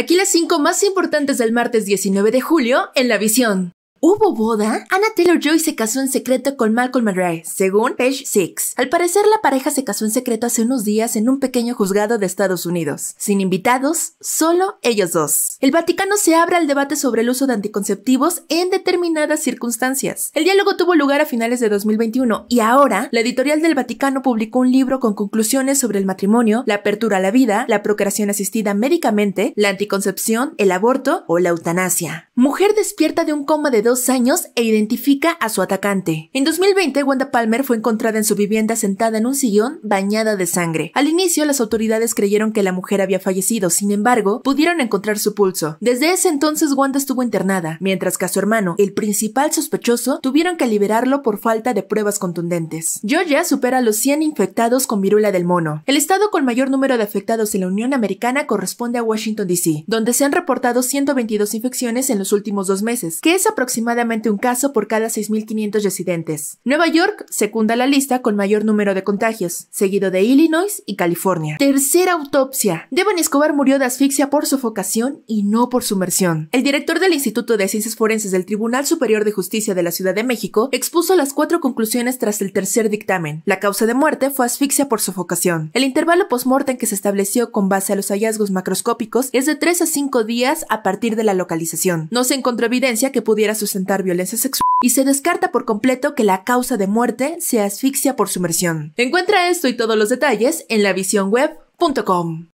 Aquí las cinco más importantes del martes 19 de julio en la visión. ¿Hubo boda? Anna Taylor-Joy se casó en secreto con Malcolm Murray, según Page Six. Al parecer, la pareja se casó en secreto hace unos días en un pequeño juzgado de Estados Unidos. Sin invitados, solo ellos dos. El Vaticano se abre al debate sobre el uso de anticonceptivos en determinadas circunstancias. El diálogo tuvo lugar a finales de 2021 y ahora, la editorial del Vaticano publicó un libro con conclusiones sobre el matrimonio, la apertura a la vida, la procreación asistida médicamente, la anticoncepción, el aborto o la eutanasia. Mujer despierta de un coma de dos años e identifica a su atacante. En 2020, Wanda Palmer fue encontrada en su vivienda sentada en un sillón bañada de sangre. Al inicio, las autoridades creyeron que la mujer había fallecido, sin embargo, pudieron encontrar su pulso. Desde ese entonces, Wanda estuvo internada, mientras que a su hermano, el principal sospechoso, tuvieron que liberarlo por falta de pruebas contundentes. Georgia supera los 100 infectados con viruela del mono. El estado con mayor número de afectados en la Unión Americana corresponde a Washington, D.C., donde se han reportado 122 infecciones en los últimos dos meses, que es aproximadamente un caso por cada 6.500 residentes. Nueva York secunda la lista con mayor número de contagios, seguido de Illinois y California. Tercera autopsia. Devon Escobar murió de asfixia por sofocación y no por sumersión. El director del Instituto de Ciencias Forenses del Tribunal Superior de Justicia de la Ciudad de México expuso las cuatro conclusiones tras el tercer dictamen. La causa de muerte fue asfixia por sofocación. El intervalo postmortem que se estableció con base a los hallazgos macroscópicos es de 3 a 5 días a partir de la localización. No no se encontró evidencia que pudiera sustentar violencia sexual y se descarta por completo que la causa de muerte sea asfixia por sumersión. Encuentra esto y todos los detalles en lavisiónweb.com.